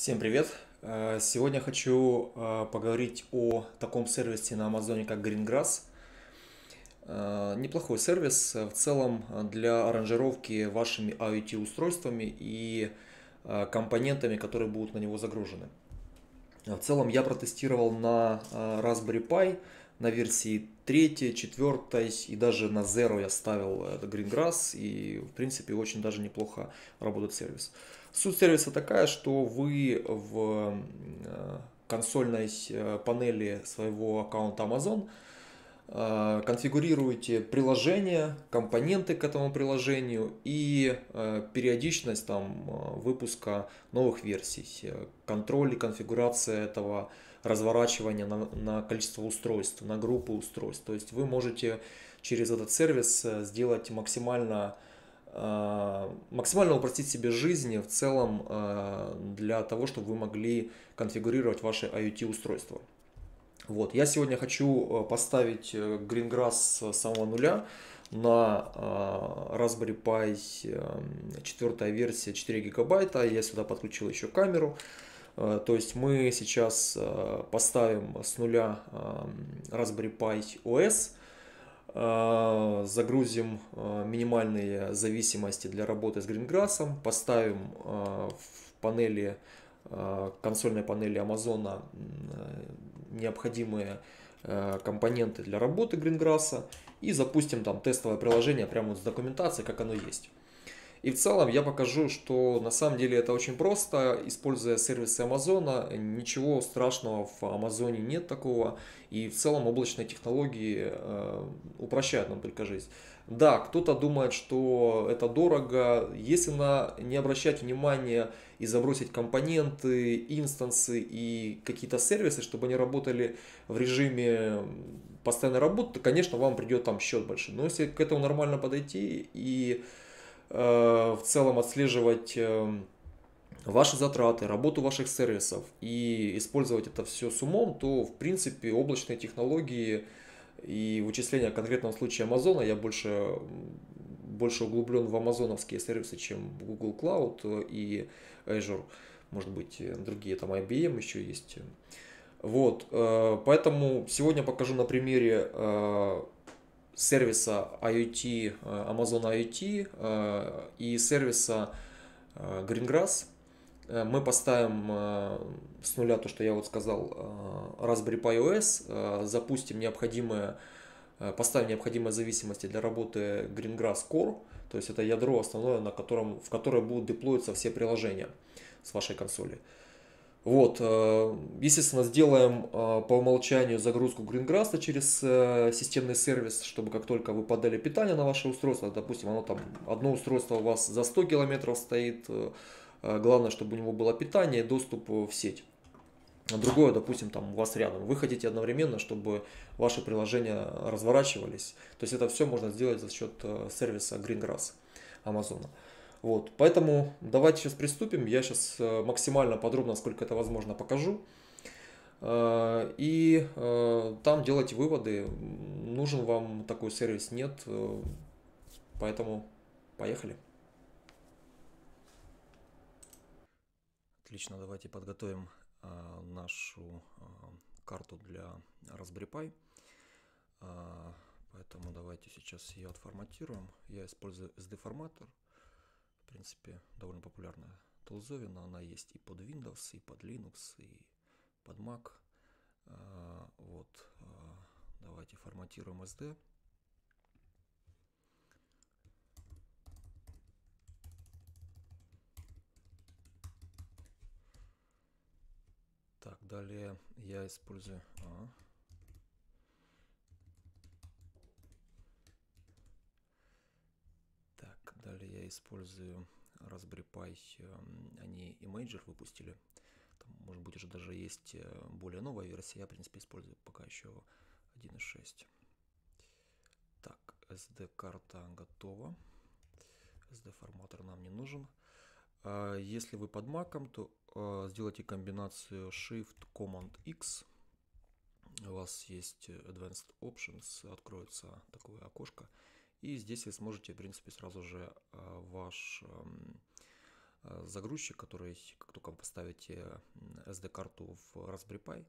Всем привет! Э, сегодня хочу э, поговорить о таком сервисе на Амазоне, как Greengrass. Э, неплохой сервис в целом для аранжировки вашими IoT-устройствами и компонентами, которые будут на него загружены. В целом я протестировал на Raspberry Pi, на версии 3, 4 и даже на Zero я ставил Greengrass и в принципе очень даже неплохо работает сервис. Суть сервиса такая, что вы в э, консольной э, панели своего аккаунта Amazon э, конфигурируете приложение, компоненты к этому приложению и периодичность там, выпуска новых версий, контроль и конфигурация этого разворачивания на, на количество устройств, на группы устройств. То есть вы можете через этот сервис сделать максимально э, Э, максимально упростить себе жизнь в целом э, для того, чтобы вы могли конфигурировать ваши iot устройства. Вот. Я сегодня хочу э, поставить Greengrass с самого нуля на Raspberry Pi 4 версия 4 гигабайта. Я сюда подключил еще камеру. То есть мы сейчас поставим с нуля Raspberry Pi OS – Э, загрузим э, минимальные зависимости для работы с Гринграссом, поставим э, в панели, консольной панели Амазона необходимые компоненты для работы Гринграсса и запустим там тестовое приложение прямо вот с документацией, как оно есть. И в целом я покажу, что на самом деле это очень просто, используя сервисы Амазона, ничего страшного в Амазоне нет такого, и в целом облачные технологии э, упрощают нам только жизнь. Да, кто-то думает, что это дорого, если на не обращать внимания и забросить компоненты, инстансы и какие-то сервисы, чтобы они работали в режиме постоянной работы, то, конечно, вам придет там счет большой. Но если к этому нормально подойти и Э, в целом отслеживать э, ваши затраты, работу ваших сервисов и использовать это все с умом, то в принципе облачные технологии и вычисления конкретного случая Амазона, я больше, больше углублен в амазоновские сервисы, чем в Google Cloud и Azure, может быть, другие, там IBM еще есть. Вот, э, поэтому сегодня покажу на примере сервиса IoT, э, Amazon IoT э, и сервиса э, Greengrass мы поставим с нуля то, что я вот сказал, Raspberry Pi OS, запустим необходимое, поставим необходимые зависимости для работы Greengrass Core, то есть это ядро основное, на котором, в которое будут деплоиться все приложения с вашей консоли. Вот, э, естественно, сделаем э, по умолчанию загрузку Гринграсса через э, системный сервис, чтобы как только вы подали питание на ваше устройство, допустим, оно там, одно устройство у вас за 100 километров стоит, главное, чтобы у него было питание и доступ в сеть. А другое, допустим, там у вас рядом. Вы хотите одновременно, чтобы ваши приложения разворачивались. То есть это все можно сделать за счет сервиса Greengrass Амазона. Вот, поэтому давайте сейчас приступим. Я сейчас э, максимально подробно, сколько это возможно, покажу. Э, и э, там делать выводы, нужен вам такой сервис, нет. Поэтому поехали. Отлично, давайте подготовим нашу карту для Raspberry Pi. Поэтому давайте сейчас ее отформатируем. Я использую SD-форматор принципе, довольно популярная Толзовина. Она есть и под Windows, и под Linux, и под Mac. А, вот, а, давайте форматируем SD. Так, далее я использую... А, Далее я использую Raspberry Pi, эм, они Imager выпустили. Там, может быть, уже даже есть э, более новая версия. Я, в принципе, использую пока еще 1.6. Так, SD-карта готова. SD-форматор нам не нужен. А, если вы под маком, то э, сделайте комбинацию Shift Command X. У вас есть э, Advanced Options, откроется такое окошко. И здесь вы сможете, в принципе, сразу же э, ваш эм, э, загрузчик, который, как только вы поставите SD-карту в Raspberry Pi,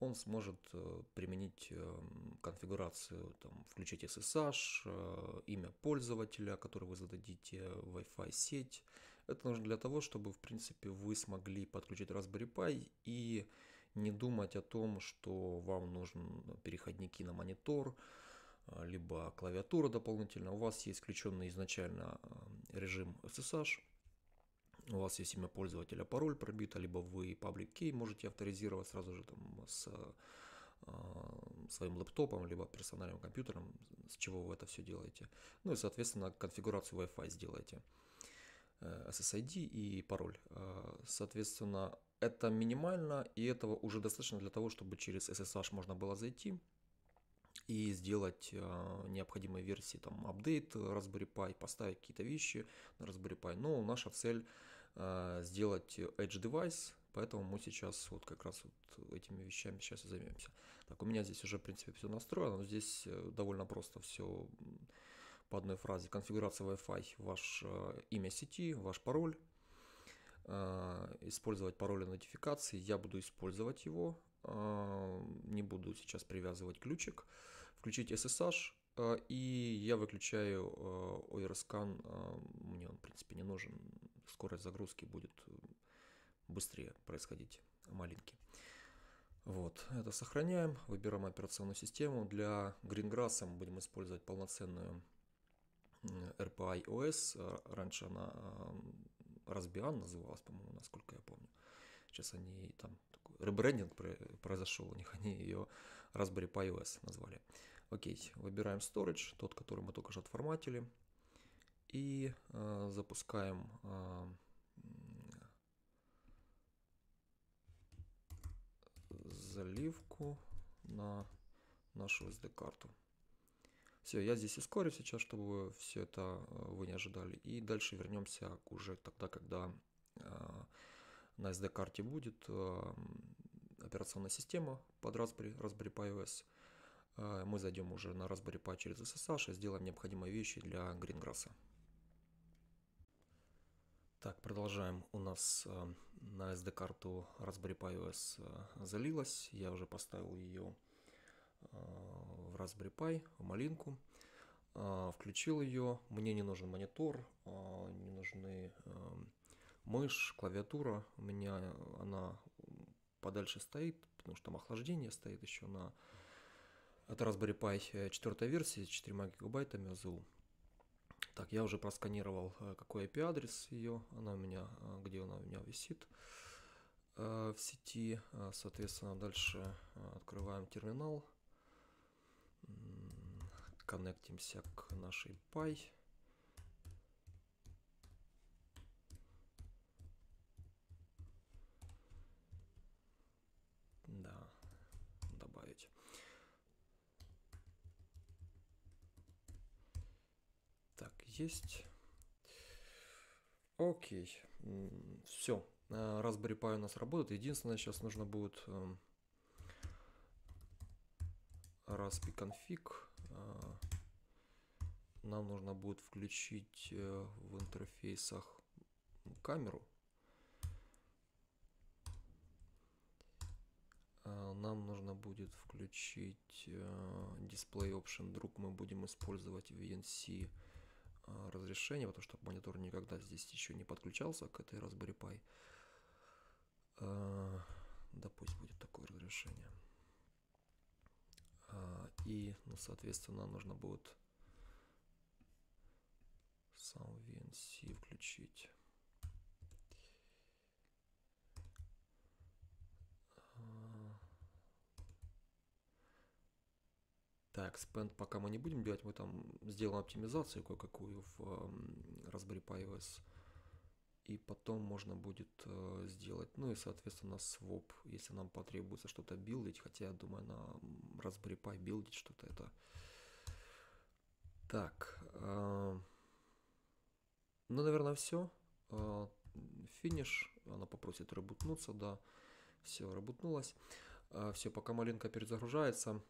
он сможет э, применить эм, конфигурацию, там, включить SSH, имя пользователя, который вы зададите, Wi-Fi сеть. Это нужно для того, чтобы, в принципе, вы смогли подключить Raspberry Pi и не думать о том, что вам нужны переходники на монитор, а, либо клавиатура дополнительно. У вас есть включенный изначально а, режим SSH, у вас есть имя пользователя, пароль пробита либо вы public key можете авторизировать сразу же там с а, своим лэптопом, либо персональным компьютером, с чего вы это все делаете. Ну и, соответственно, конфигурацию Wi-Fi сделаете. Э, SSID и пароль. Соответственно, это минимально, и этого уже достаточно для того, чтобы через SSH можно было зайти и сделать э, а, необходимой версии там апдейт Raspberry Pi, поставить какие-то вещи на Raspberry Pi. Но ну, наша цель э, сделать Edge девайс, поэтому мы сейчас вот как раз вот этими вещами сейчас и займемся. Так, у меня здесь уже, в принципе, все настроено, но здесь э, довольно просто все по одной фразе. Конфигурация Wi-Fi, ваше а, имя сети, ваш пароль, использовать пароли нотификации. Я буду использовать его, не буду сейчас привязывать ключик включить SSH, э, и я выключаю э, ORSCAN, э, мне он, в принципе, не нужен, скорость загрузки будет быстрее происходить, маленький. Вот, это сохраняем, выбираем операционную систему. Для Greengrass мы будем использовать полноценную RPI OS. Раньше она Raspbian называлась, по-моему, насколько я помню. Сейчас они там такой ребрендинг произошел у них, они ее Raspberry Pi OS назвали. Окей, выбираем Storage, тот, который мы только что отформатили, и э, запускаем э, заливку на нашу SD-карту. Все, я здесь ускорю сейчас, чтобы все это э, вы не ожидали. И дальше вернемся уже тогда, когда э, на SD-карте будет э, операционная система под Raspberry, Raspberry Pi OS. Э, мы зайдем уже на разборе по через SSH и сделаем необходимые вещи для Гринграсса. Так, продолжаем. У нас э, на SD-карту Raspberry Pi OS э, залилась. Я уже поставил ее в Raspberry Pi, в малинку. Включил ее. Мне не нужен монитор, не нужны мышь, клавиатура. У меня она подальше стоит, потому что там охлаждение стоит еще на от Raspberry Pi 4 версии с 4 гигабайтами ЗУ. Так, я уже просканировал, э, какой IP-адрес ее, она у меня, э, где она у меня висит э, в сети. Соответственно, дальше открываем терминал, коннектимся к нашей Pi. есть. Окей. Все. Э, Raspberry Pi у нас работает. Единственное, сейчас нужно будет эм, Raspi config. Э, нам нужно будет включить э, в интерфейсах камеру. Нам нужно будет включить Display Option. Вдруг мы будем использовать VNC а, разрешение, потому что монитор никогда здесь еще не подключался к этой Raspberry Pi. А, да пусть будет такое разрешение. А, и, ну, соответственно, нужно будет сам VNC включить. Так, спенд пока мы не будем делать, мы там сделаем оптимизацию кое-какую в Raspberry Pi OS. И потом можно будет э, сделать, ну и, соответственно, своп, если нам потребуется что-то билдить, хотя, я думаю, на Raspberry Pi билдить что-то это... Так, э, ну, наверное, все. Э, финиш, она попросит ребутнуться, да. Все, ребутнулась. Все, пока маленько перезагружается.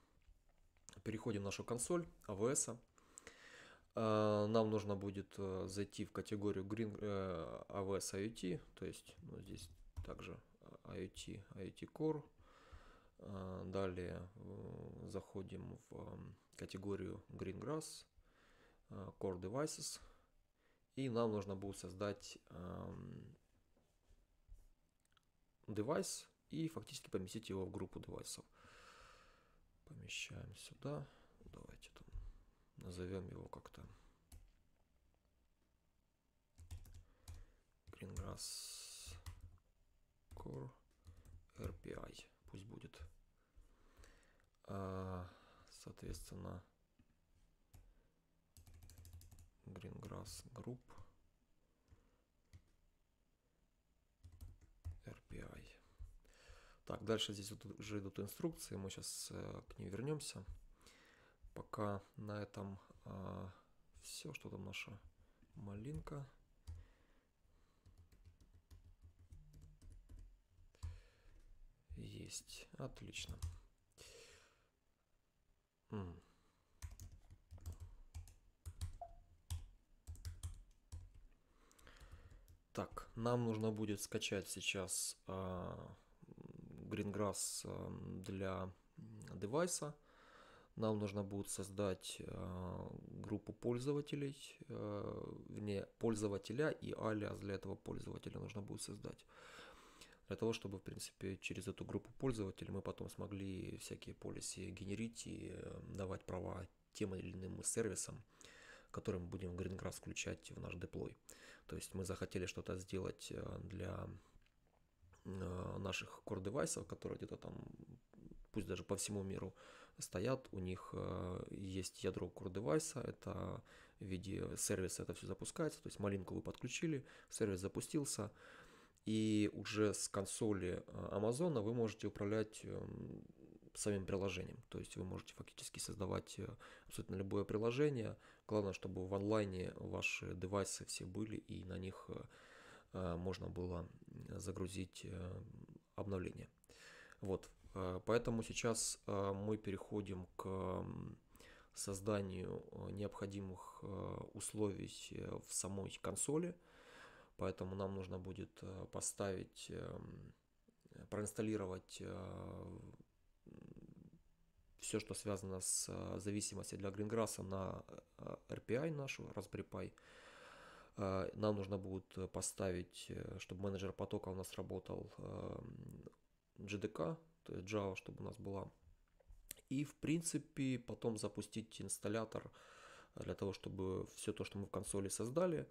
Переходим в нашу консоль AWS. А, нам нужно будет э, зайти в категорию Green э, AWS IoT, то есть ну, здесь также э, IoT, IoT Core. А, далее заходим в эм, категорию Greengrass, Core Devices. И нам нужно будет создать эм, девайс и фактически поместить его в группу девайсов помещаем сюда. Давайте там назовем его как-то. Greengrass Core RPI. Пусть будет. А, соответственно, Greengrass Group. Так, дальше здесь вот уже идут инструкции, мы сейчас э, к ней вернемся. Пока на этом э, а, все, что там наша малинка. Есть, отлично. М. Так, нам нужно будет скачать сейчас э, Greengrass эм, для девайса. Нам нужно будет создать а, группу пользователей, а, вернее, пользователя и алиас для этого пользователя нужно будет создать. Для того, чтобы, в принципе, через эту группу пользователей мы потом смогли всякие полисы генерить и эм, давать права тем или иным сервисам, которые мы будем в Greengrass включать в наш деплой. То есть мы захотели что-то сделать э, для Э, наших core девайсов, которые где-то там, пусть даже по всему миру стоят, у них э, есть ядро core девайса, это в виде сервиса это все запускается, то есть малинку вы подключили, сервис запустился, и уже с консоли э, Амазона вы можете управлять самим приложением. То есть вы можете фактически создавать абсолютно любое приложение. Главное, чтобы в онлайне ваши девайсы все были и на них Э, можно было э, загрузить э, обновление. Вот, поэтому сейчас мы переходим к созданию необходимых условий в самой консоли, поэтому нам нужно будет поставить, эм, проинсталлировать все, что связано с зависимостью для Гринграсса на RPI нашу, Raspberry Pi, Э, нам нужно будет э, поставить, э, чтобы менеджер потока у нас работал GDK, эм, то есть Java, чтобы у нас была. И, в принципе, потом запустить инсталлятор для того, чтобы все то, что мы в консоли создали,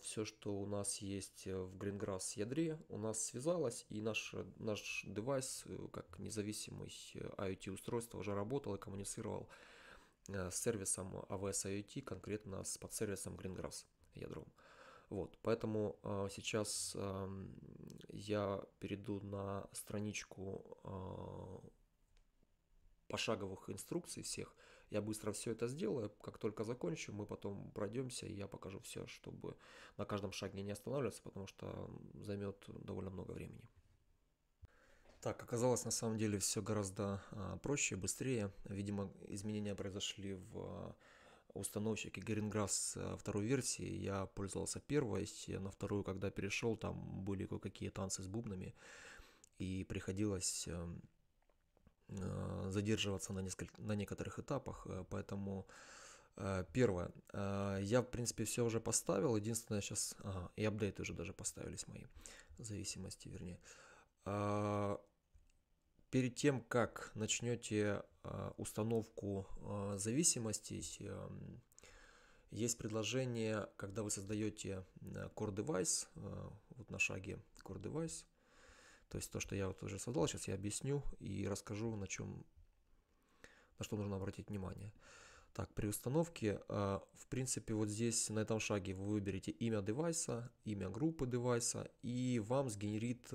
все, что у нас есть в Greengrass ядре, у нас связалось, и наш, наш девайс, как независимый IoT-устройство, уже работал и коммуницировал с сервисом AWS IoT, конкретно с подсервисом Greengrass ядром. Вот, поэтому э, сейчас э, я перейду на страничку э, пошаговых инструкций всех. Я быстро все это сделаю. Как только закончу, мы потом пройдемся, и я покажу все, чтобы на каждом шаге не останавливаться, потому что займет довольно много времени. Так, оказалось на самом деле все гораздо а, проще, быстрее. Видимо, изменения произошли в установщики Геринграсс э, второй версии, я пользовался первой, на вторую, когда перешел, там были кое-какие танцы с бубнами, и приходилось э, э, задерживаться на, несколько, на некоторых этапах, поэтому первое, я в принципе все уже поставил, единственное сейчас, ага, и апдейты уже даже поставились мои, зависимости вернее, перед тем, как начнете а, установку а, зависимостей, эм, есть предложение, когда вы создаете э, core device, э, вот на шаге core device, то есть то, что я вот уже создал, сейчас я объясню и расскажу, на чем, на что нужно обратить внимание. Так, при установке, э, в принципе, вот здесь на этом шаге вы выберете имя девайса, имя группы девайса, и вам сгенерит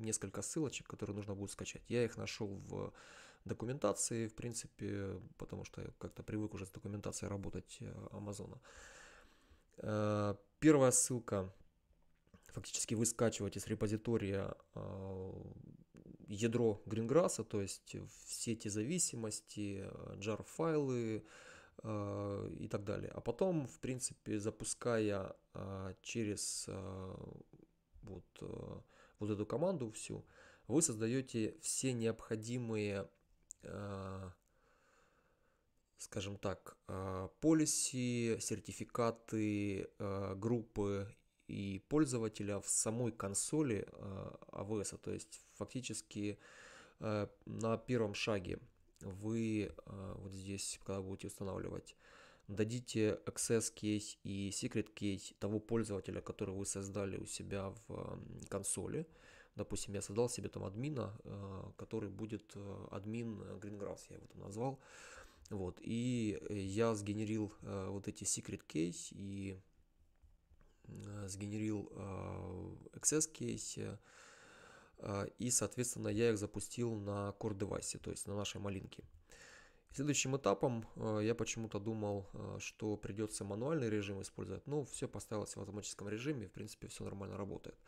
несколько ссылочек, которые нужно будет скачать. Я их нашел в документации, в принципе, потому что я как-то привык уже с документацией работать э, Амазона. Э, первая ссылка фактически вы скачиваете с репозитория э, ядро Гринграсса, то есть все эти зависимости, jar-файлы и так далее. А потом, в принципе, запуская через вот вот эту команду всю, вы создаете все необходимые, э, скажем так, э, полиси, сертификаты, э, группы и пользователя в самой консоли AWS, э, то есть фактически на первом шаге вы вот здесь, когда будете устанавливать дадите access кейс и secret кейс того пользователя, который вы создали у себя в консоли. Допустим, я создал себе там админа, э, который будет э, админ э, Greengrass, я его там назвал. Вот, и я сгенерил вот эти secret кейс и сгенерил access кейс, и, соответственно, я их запустил на core девайсе, то есть на нашей малинке. Следующим этапом э, я почему-то думал, э, что придется мануальный режим использовать, но все поставилось в автоматическом режиме, в принципе все нормально работает.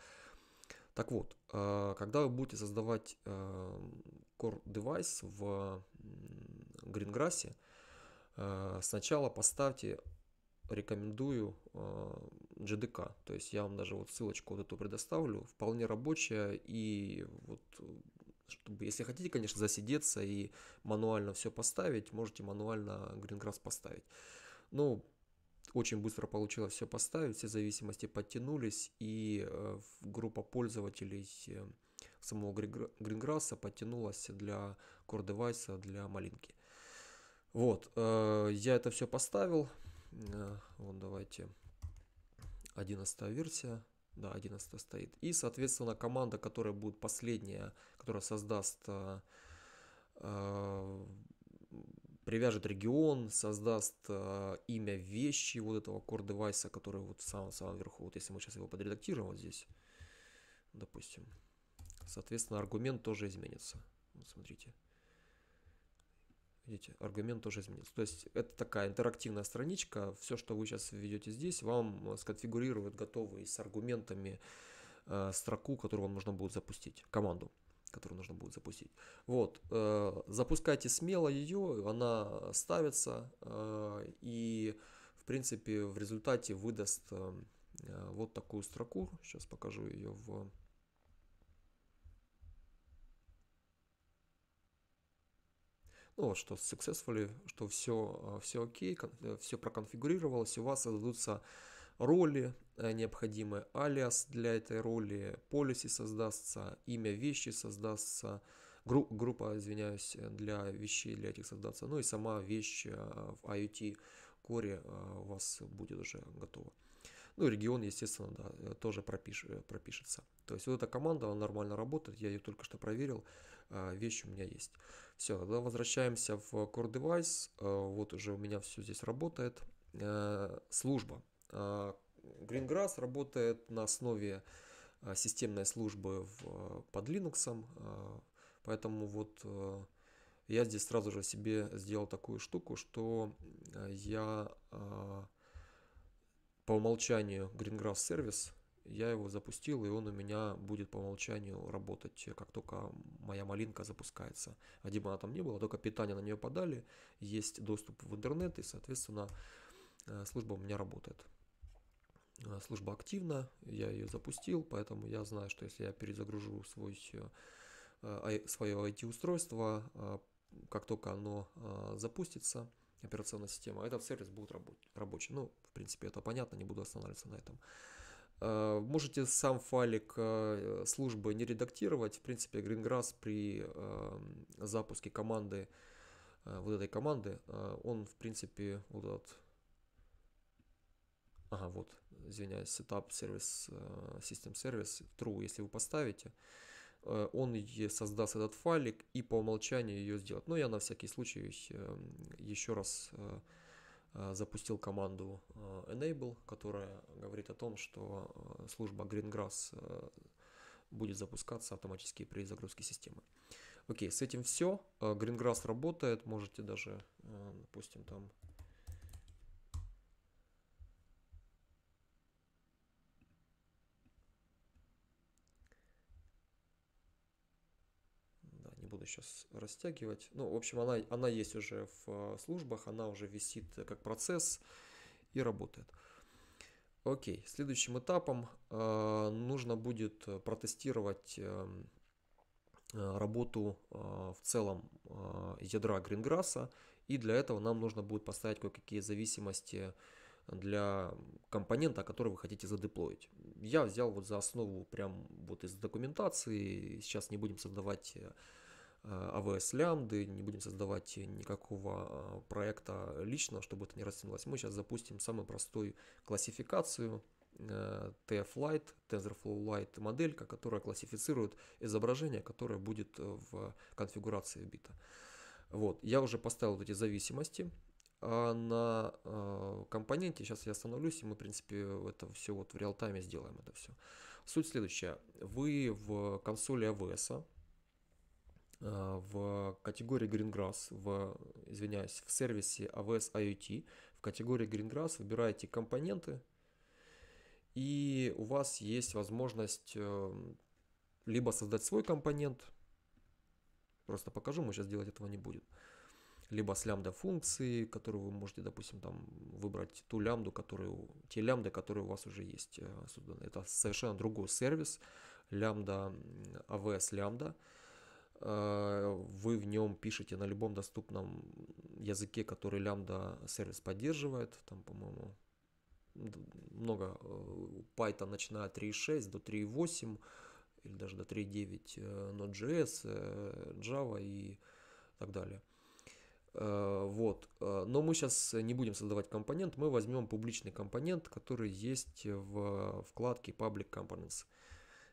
Так вот, э, когда вы будете создавать Core девайс в Greengrass, сначала поставьте, рекомендую GDK, то есть я вам даже вот ссылочку вот эту предоставлю, вполне рабочая и вот чтобы, если хотите, конечно, засидеться и мануально все поставить, можете мануально гринграсс поставить. Ну, очень быстро получилось все поставить, все зависимости подтянулись, и э, группа пользователей э, самого гринграсса подтянулась для core девайса, для малинки. Вот, э, я это все поставил. Вот, давайте. 11 версия да, 11 стоит. И, соответственно, команда, которая будет последняя, которая создаст, э, э, привяжет регион, создаст э, имя вещи вот этого core девайса, который вот в самом-самом верху, вот если мы сейчас его подредактируем вот здесь, допустим, соответственно, аргумент тоже изменится. Вот смотрите. Видите, аргумент тоже изменился. То есть это такая интерактивная страничка. Все, что вы сейчас введете здесь, вам э, сконфигурируют готовый с аргументами э, строку, которую вам нужно будет запустить, команду которую нужно будет запустить. Вот, э, запускайте смело ее, она ставится, э, и, в принципе, в результате выдаст э, э вот такую строку. Сейчас покажу ее в ну, что successfully, что все, а, все окей, э, все проконфигурировалось, у вас создадутся роли э, необходимые, алиас для этой роли, policy создастся, имя вещи создастся, гру группа, извиняюсь, для вещей, для этих создастся, ну и сама вещь э, в IoT коре у вас будет уже готова. Ну и регион, естественно, да, тоже пропиш, пропишется. То есть вот эта команда, она нормально работает, я ее только что проверил, а, вещь у меня есть. Все, возвращаемся в Core Device. А, вот уже у меня все здесь работает. А, служба. Greengrass работает на основе системной службы под Linux. Поэтому вот я здесь сразу же себе сделал такую штуку, что я по умолчанию Greengrass сервис я его запустил, и он у меня будет по умолчанию работать, э, как только моя малинка запускается. А Димана там не было, только питание на нее подали, есть доступ в интернет, и, соответственно, э, служба у меня работает. Э, служба активна, я ее запустил, поэтому я знаю, что если я перезагружу свой, свое IT-устройство, как только оно запустится, операционная система, этот сервис будет рабочий. Ну, в принципе, это понятно, не буду останавливаться на этом. Э, можете сам файлик э, службы не редактировать. В принципе, Greengrass при э, запуске команды, вот этой команды, он, в принципе, вот этот... Ага, вот, извиняюсь, setup service, system service, true, если вы поставите, он создаст этот файлик и по умолчанию ее сделает. Но ну, я на всякий случай еще раз Э, запустил команду э, Enable, которая говорит о том, что э, служба Greengrass будет запускаться автоматически при загрузке системы. Окей, с этим все. Greengrass работает, можете даже, допустим, там сейчас растягивать. Ну, в общем, она, она есть уже в а, службах, она уже висит как процесс и работает. Окей, следующим этапом э, нужно будет протестировать э, работу э, в целом э, ядра Гринграсса, и для этого нам нужно будет поставить кое-какие зависимости для компонента, который вы хотите задеплоить. Я взял вот за основу прям вот из документации, сейчас не будем создавать э, AWS э, лямды, не будем создавать никакого э, проекта лично, чтобы это не растянулось. Мы сейчас запустим самую простую классификацию э, TF-Lite, TensorFlow Lite моделька, которая классифицирует изображение, которое будет в конфигурации бита. Вот, я уже поставил вот эти зависимости, а на э, компоненте, сейчас я остановлюсь, и мы, в принципе, это все вот в реал-тайме сделаем это все. Суть следующая. Вы в консоли AWS Э, в категории Greengrass, в, извиняюсь, в сервисе AWS IoT, в категории Greengrass выбираете компоненты, и у вас есть возможность э, либо создать свой компонент, просто покажу, мы сейчас делать этого не будем, либо с лямбда функции, которую вы можете, допустим, там выбрать ту лямбду, которую, те лямбды, которые у вас уже есть э, Это совершенно другой сервис, лямбда, AWS лямбда. Э, вы в нем пишете на любом доступном языке, который лямбда сервис поддерживает, там, по-моему, много э, Python, начиная от 3.6 до 3.8 или даже до 3.9 э, Node.js, Java и так далее. Вот. Но мы сейчас не будем создавать компонент, мы возьмем публичный компонент, который есть в вкладке Public Components.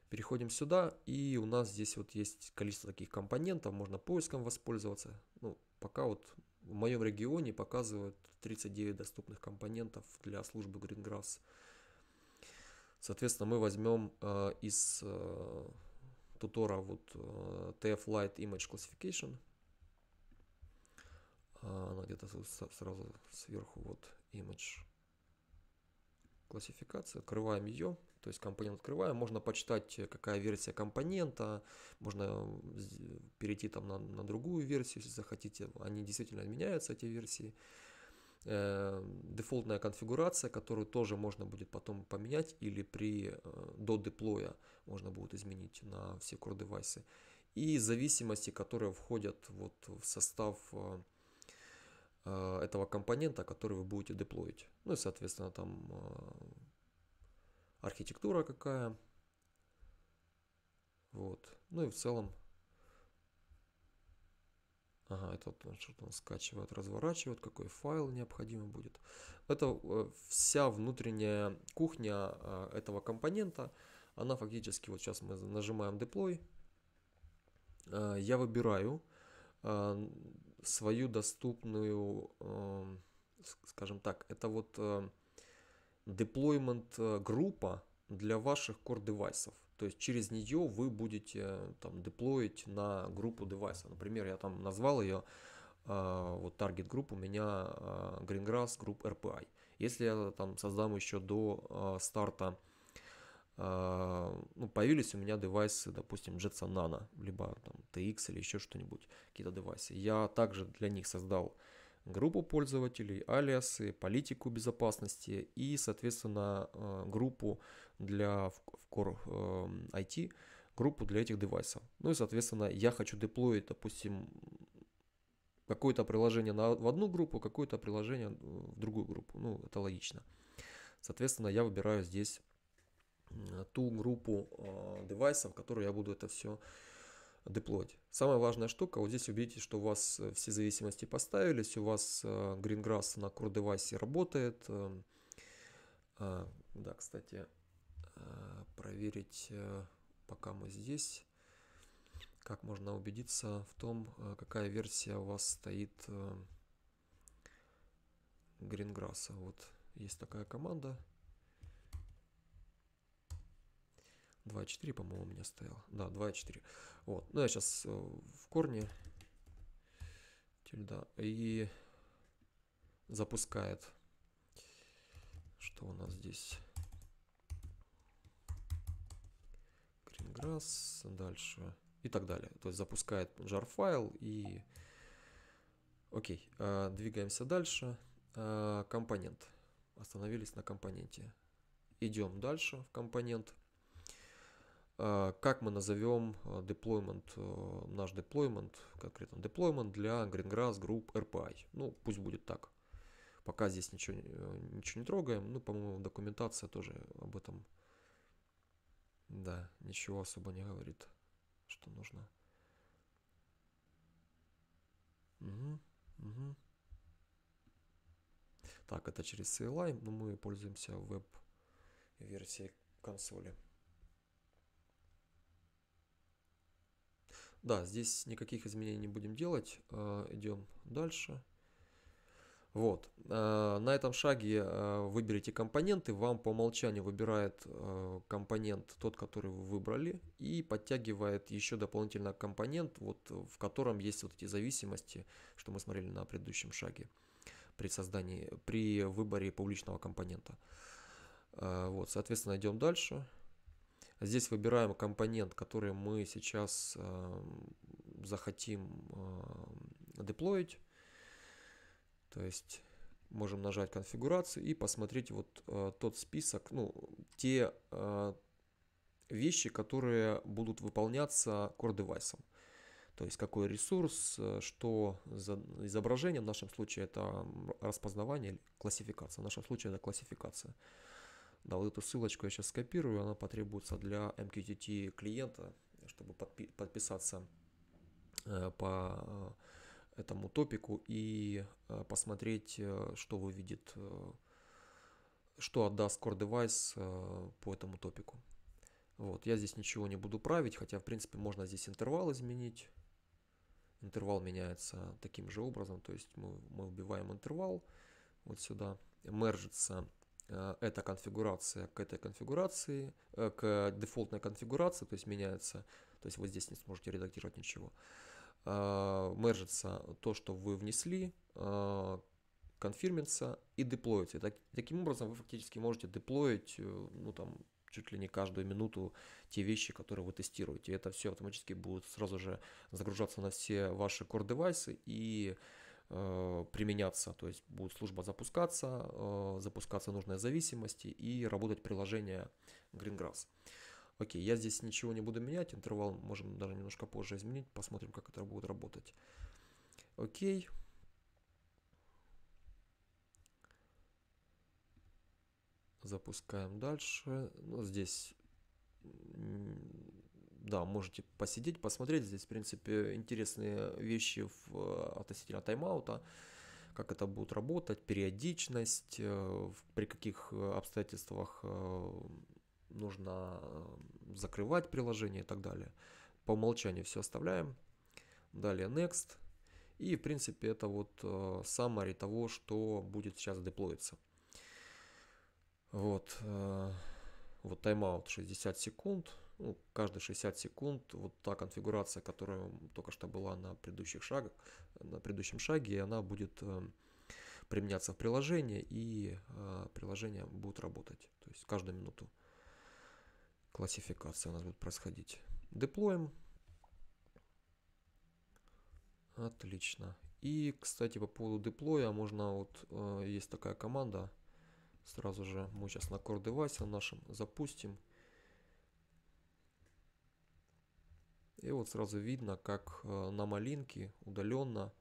Переходим сюда, и у нас здесь вот есть количество таких компонентов, можно поиском воспользоваться. Ну, пока вот в моем регионе показывают 39 доступных компонентов для службы Greengrass. Соответственно, мы возьмем э, из э, тутора вот э, TF Light Image Classification. А, она где-то сразу сверху вот Image классификация. Открываем ее. То есть компонент открываем, можно почитать, э, какая версия компонента, можно перейти там на, на другую версию, если захотите. Они действительно меняются, эти версии. Э, дефолтная конфигурация, которую тоже можно будет потом поменять или при э, до деплоя можно будет изменить на все core девайсы. И зависимости, которые входят вот в состав э, этого компонента, который вы будете деплоить. Ну и, соответственно, там архитектура какая. Вот. Ну и в целом. Ага, это вот что-то он скачивает, разворачивает, какой файл необходимый будет. Это э, вся внутренняя кухня а, этого компонента. Она фактически, вот сейчас мы нажимаем deploy. А, я выбираю а, свою доступную, эм, скажем так, это вот э, deployment э, группа для ваших core девайсов. То есть через нее вы будете э, там деплоить на группу девайсов. Например, я там назвал ее э, вот таргет групп у меня Greengrass Group RPI. Если я там создам еще до старта, ну, появились у меня девайсы, допустим, Jetson Nano, либо там TX или еще что-нибудь, какие-то девайсы. Я также для них создал группу пользователей, алиасы, политику безопасности и, соответственно, э, группу для в Core IT, э, группу для этих девайсов. Ну и, соответственно, я хочу деплоить, допустим, какое-то приложение на, в одну группу, какое-то приложение в другую группу. Ну, это логично. Соответственно, я выбираю здесь э, ту группу э, девайсов, в я буду это все деплоть. Самая важная штука, вот здесь убедитесь, что у вас э, все зависимости поставились, у вас Greengrass э, на Core девайсе работает. Э, да, кстати, проверить, пока мы здесь, как можно убедиться в том, какая версия у вас стоит Greengrass. Вот есть такая команда. 2,4, по-моему, у меня стоял, Да, 2,4. Вот. Ну, я сейчас э, в корне тильда и запускает. Что у нас здесь? Гринграсс, дальше и так далее. То есть запускает jar файл и... Окей, э, двигаемся дальше. Э, компонент. Остановились на компоненте. Идем дальше в компонент. А, как мы назовем а, deployment, а, наш deployment, конкретно deployment для Greengrass Group RPI. Ну, пусть будет так. Пока здесь ничего, э, ничего не трогаем. Ну, по-моему, документация тоже об этом, да, ничего особо не говорит, что нужно. Угу, угу. Так, это через CLI, но мы пользуемся веб-версией консоли. Да, здесь никаких изменений не будем делать. А, идем дальше. Вот. А, на этом шаге а, выберите компоненты. Вам по умолчанию выбирает компонент тот, который вы выбрали, и подтягивает еще дополнительно компонент, вот, в котором есть вот эти зависимости, что мы смотрели на предыдущем шаге при создании, при выборе публичного компонента. Вот, соответственно, идем дальше. Дальше. Здесь выбираем компонент, который мы сейчас э, захотим э, деплоить. То есть можем нажать конфигурацию и посмотреть вот э, тот список, ну, те э, вещи, которые будут выполняться core девайсом. То есть какой ресурс, э, что за изображение, в нашем случае это распознавание, классификация, в нашем случае это классификация дал эту ссылочку, я сейчас скопирую, она потребуется для MQTT клиента, чтобы подпи- подписаться э, по э, этому топику и э, посмотреть, что выведет, что отдаст Core Device по этому топику. Вот, я здесь ничего не буду править, хотя, в принципе, можно здесь интервал изменить. Интервал меняется таким же образом, то есть мы, мы вбиваем интервал вот сюда, мержится Э, эта конфигурация к этой конфигурации, э, к дефолтной конфигурации, то есть меняется, то есть вы здесь не сможете редактировать ничего. Э, мержится то, что вы внесли, конфирмится и деплоится. Так, таким образом вы фактически можете деплоить, ну там, чуть ли не каждую минуту те вещи, которые вы тестируете. Это все автоматически будет сразу же загружаться на все ваши core-девайсы и э, Э, применяться, то есть будет служба запускаться, э, запускаться нужные зависимости и работать приложение Greengrass. Окей, я здесь ничего не буду менять, интервал можем даже немножко позже изменить, посмотрим, как это будет работать. Окей. Запускаем дальше. Ну, здесь да, можете посидеть, посмотреть. Здесь, в принципе, интересные вещи в, э, относительно тайм-аута, как это будет работать, периодичность, э, при каких э, обстоятельствах нужно закрывать приложение и так далее. По умолчанию все оставляем. Далее Next. И, в принципе, это вот summary того, что будет сейчас деплоиться. Вот. Вот тайм-аут 60 секунд ну, каждые 60 секунд вот та конфигурация, которая только что была на предыдущих шагах, на предыдущем шаге, она будет э, применяться в приложении, и э, приложение будет работать, то есть каждую минуту классификация у нас будет происходить. Деплоем. Отлично. И, кстати, по поводу деплоя, можно вот, э, есть такая команда, сразу же мы сейчас на core девайсе нашем запустим, И вот сразу видно, как э, на малинке удаленно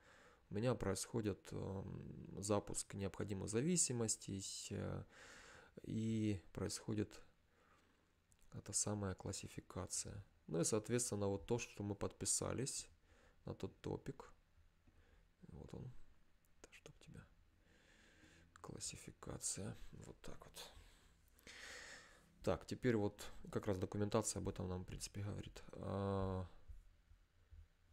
у меня происходит эм, запуск необходимых зависимостей э, и происходит эта самая классификация. Ну и, соответственно, вот то, что мы подписались на тот топик. Вот он. Да чтоб тебя. Классификация. Вот так вот. Так, теперь вот как раз документация об этом нам, в принципе, говорит. А,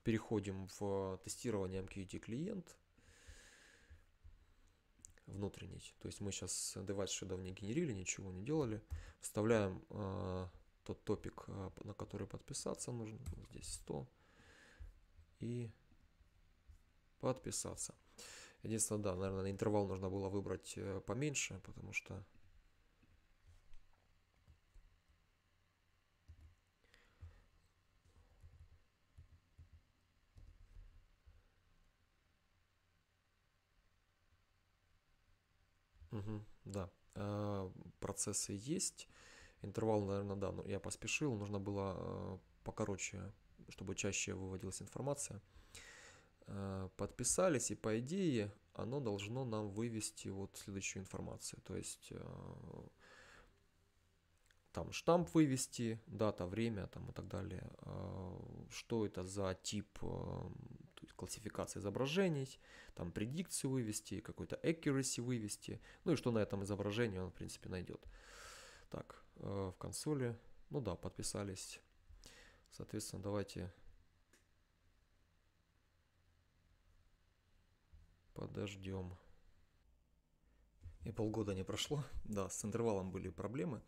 переходим в тестирование MQTT клиент внутренний. То есть мы сейчас девайс давно не генерили, ничего не делали. Вставляем э, тот топик, а, на который подписаться нужно. Здесь 100. И подписаться. Единственное, да, наверное, интервал нужно было выбрать э, поменьше, потому что Угу, да, э, процессы есть. Интервал, наверное, да, но я поспешил, нужно было э, покороче, чтобы чаще выводилась информация. Э, подписались, и по идее оно должно нам вывести вот следующую информацию. То есть там штамп вывести, дата, время там и так далее. Что это за тип классификация изображений, там предикцию вывести, какой-то accuracy вывести, ну и что на этом изображении он, в принципе, найдет. Так, э, в консоли, ну да, подписались. Соответственно, давайте подождем. И полгода не прошло, да, с интервалом были проблемы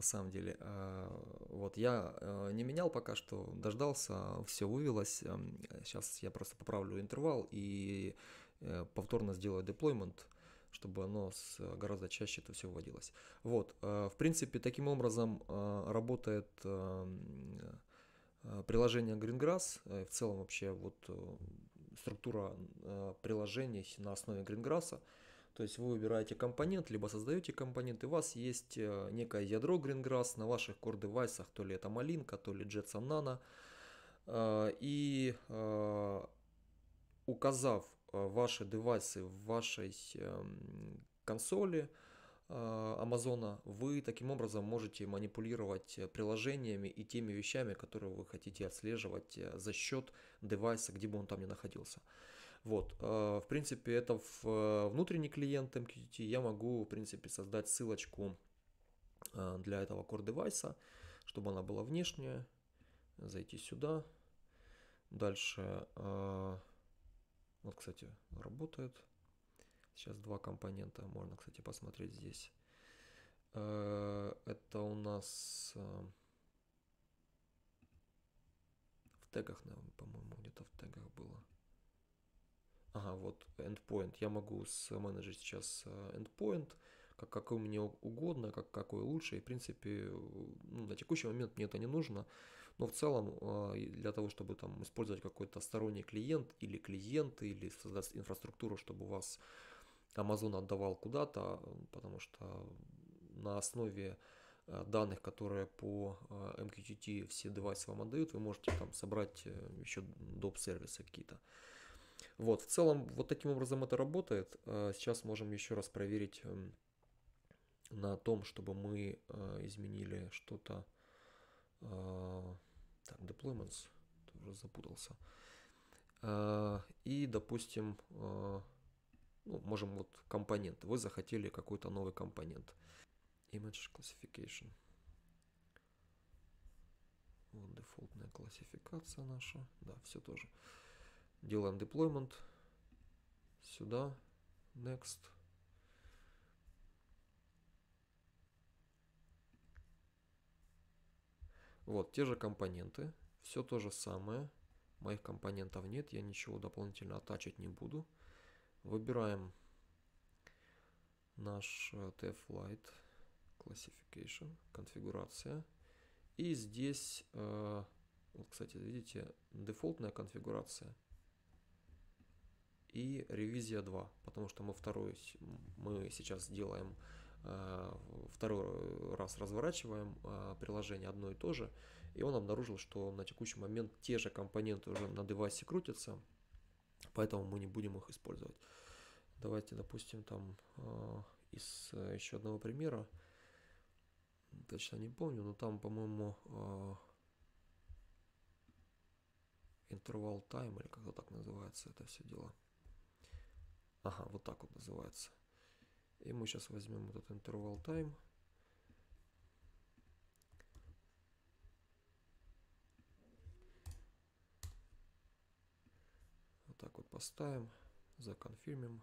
на самом деле. А, вот я а, не менял пока что, дождался, все вывелось. Сейчас эм, я просто поправлю интервал и э, повторно сделаю деплоймент чтобы оно э, гораздо чаще это все вводилось. Вот, а, в принципе, таким образом работает приложение Greengrass, э, в целом вообще вот структура приложений на основе Greengrass, то есть вы выбираете компонент, либо создаете компонент, и у вас есть э, некое ядро Greengrass на ваших core девайсах, то ли это Малинка, то ли Jetson Nano. Э, и э, указав ваши девайсы в вашей эм, консоли Амазона, вы таким образом можете манипулировать приложениями и теми вещами, которые вы хотите отслеживать за счет девайса, где бы он там ни находился. Вот, э, в принципе, это в э, внутренний клиент MQTT. Я могу, в принципе, создать ссылочку э, для этого core девайса, чтобы она была внешняя. Зайти сюда. Дальше, вот, кстати, работает. Сейчас два компонента. Можно, кстати, посмотреть здесь. Это у нас в тегах, по-моему, где-то в тегах было. Ага, вот endpoint. Я могу с менеджер сейчас endpoint, э, как какой мне угодно, как какой лучше. И, в принципе, э, ну, на текущий момент мне это не нужно. Но в целом, э, для того, чтобы там использовать какой-то сторонний клиент или клиенты или создать инфраструктуру, чтобы вас Amazon отдавал куда-то, потому что на основе данных, которые по MQTT все девайсы вам отдают, вы можете там собрать еще доп. сервисы какие-то. Вот, в целом, вот таким образом это работает. Э, сейчас можем еще раз проверить эм, на том, чтобы мы э, изменили что-то. Э, так, deployments, тоже запутался. И, допустим, ну, можем вот компонент. Вы захотели какой-то новый компонент. Image Classification. Вот дефолтная классификация наша. Да, все тоже. же. Делаем deployment. Сюда. Next. Вот, те же компоненты. Все то же самое. Моих компонентов нет, я ничего дополнительно оттачивать не буду. Выбираем наш э, TF-Lite Classification, конфигурация. И здесь, э, вот, кстати, видите, дефолтная конфигурация – и ревизия 2, потому что мы второй, мы сейчас делаем э, второй раз разворачиваем э, приложение одно и то же, и он обнаружил, что на текущий момент те же компоненты уже на девайсе крутятся, поэтому мы не будем их использовать. Давайте, допустим, там э, из еще одного примера, точно не помню, но там, по-моему, интервал time или как-то так называется это все дело – Ага, вот так вот называется. И мы сейчас возьмем этот интервал time. Вот так вот поставим, законфирмим.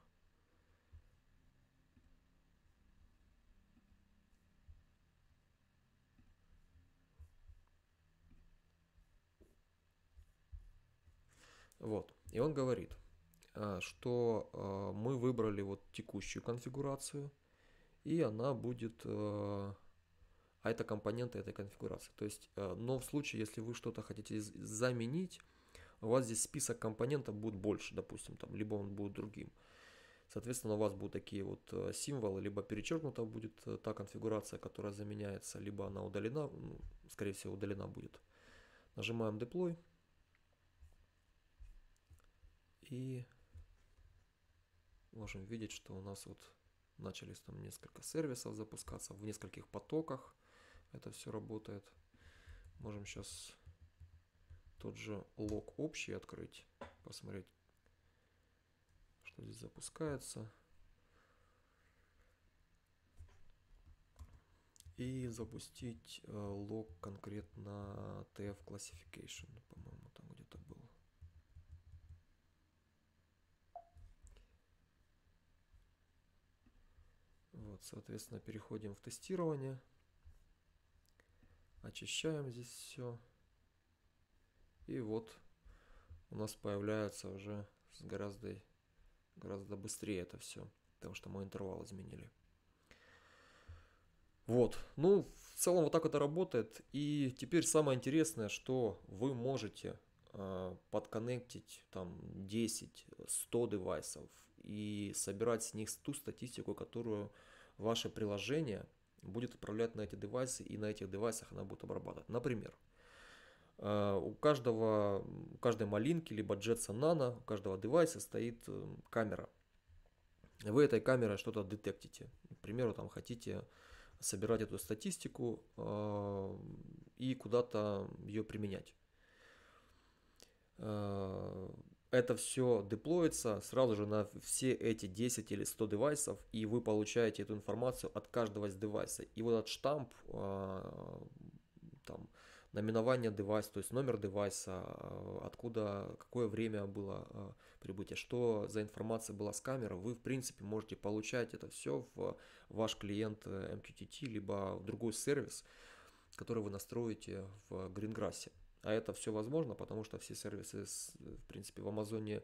Вот. И он говорит, Э, что э, мы выбрали вот текущую конфигурацию, и она будет, э, а это компоненты этой конфигурации. То есть, но в случае, если вы что-то хотите заменить, у вас здесь список компонентов будет больше, допустим, там, либо он будет другим. Соответственно, у вас будут такие вот символы, либо перечеркнута будет та конфигурация, которая заменяется, либо она удалена, ну, скорее всего, удалена будет. Нажимаем Deploy. И можем видеть, что у нас вот начались там несколько сервисов запускаться в нескольких потоках. Это все работает. Можем сейчас тот же лог общий открыть, посмотреть, что здесь запускается. И запустить э, лог конкретно TF Classification, по-моему. Вот, соответственно, переходим в тестирование. Очищаем здесь все. И вот у нас появляется уже с гораздо, гораздо быстрее это все, потому что мы интервал изменили. Вот, ну, в целом вот так это работает. И теперь самое интересное, что вы можете э, подконнектить там 10-100 девайсов и собирать с них ту статистику, которую ваше приложение будет отправлять на эти девайсы, и на этих девайсах она будет обрабатывать. Например, э, у каждого, у каждой малинки, либо джетса нано, у каждого девайса стоит э, камера. Вы этой камерой что-то детектите. К примеру, там хотите собирать эту статистику э, и куда-то ее применять это все деплоится сразу же на все эти 10 или 100 девайсов, и вы получаете эту информацию от каждого из девайса. И вот этот штамп, а, там, номинование девайса, то есть номер девайса, а, откуда, какое время было а, прибытие, что за информация была с камеры, вы, в принципе, можете получать это все в ваш клиент э, MQTT, либо в другой сервис, который вы настроите в Гринграссе. А это все возможно, потому что все сервисы, в принципе, в Амазоне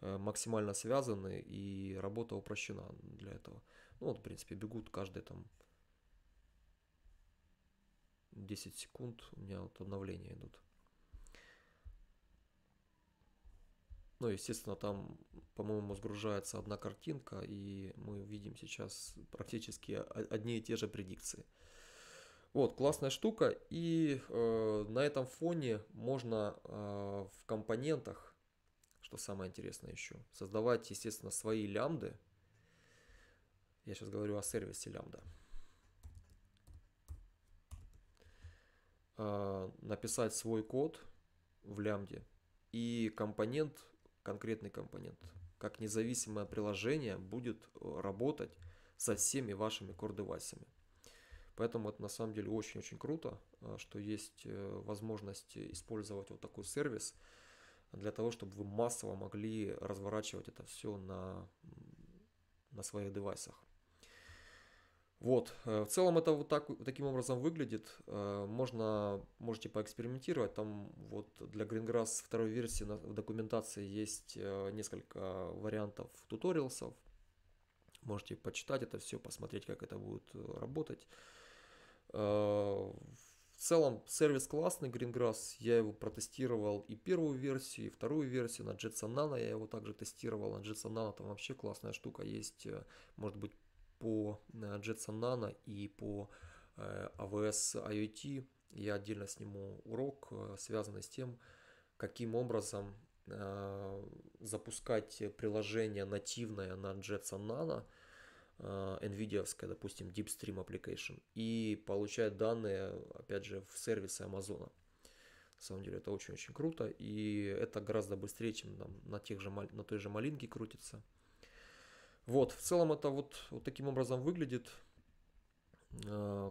э, максимально связаны и работа упрощена для этого. Ну вот, в принципе, бегут каждые там 10 секунд у меня вот обновления идут. Ну, естественно, там, по-моему, сгружается одна картинка, и мы видим сейчас практически одни и те же предикции. Вот, классная штука. И э, на этом фоне можно э, в компонентах, что самое интересное еще, создавать, естественно, свои лямды. Я сейчас говорю о сервисе лямда. Э, написать свой код в лямде и компонент, конкретный компонент, как независимое приложение будет э, работать со всеми вашими core-девайсами. Поэтому это на самом деле очень-очень круто, а, что есть э, возможность использовать вот такой сервис для того, чтобы вы массово могли разворачивать это все на, на своих девайсах. Вот, э, в целом это вот так, таким образом выглядит. Э, можно, можете поэкспериментировать. Там вот для Greengrass второй версии в документации есть несколько вариантов туториалсов. Можете почитать это все, посмотреть, как это будет работать. Э, в целом сервис классный, Greengrass, я его протестировал и первую версию, и вторую версию, на Jetson Nano я его также тестировал, на Jetson Nano там вообще классная штука есть, э, может быть по э, Jetson Nano и по AWS IoT я отдельно сниму урок, связанный с тем, каким образом запускать приложение нативное на Jetson Nano – Э, NVIDIA, допустим, Deep Stream Application и получает данные, опять же, в сервисы Amazon. На самом деле это очень-очень круто, и это гораздо быстрее, чем там, на, тех же, на той же малинке крутится. Вот, в целом это вот, вот таким образом выглядит. Э,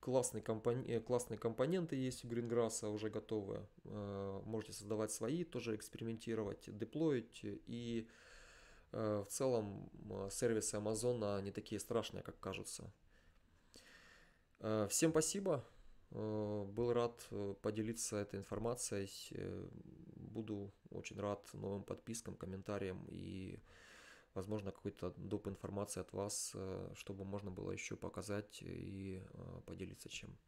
классный компон... Э, классные компоненты есть у Greengrass, уже готовые. Можете создавать свои, тоже экспериментировать, деплоить и Э, в целом э, сервисы Amazon а не такие страшные, как кажутся. Э, всем спасибо. Был рад поделиться этой информацией. Буду очень рад новым подпискам, комментариям и, возможно, какой-то доп. информации от вас, чтобы можно было еще показать и поделиться чем.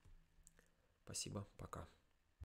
Спасибо, пока.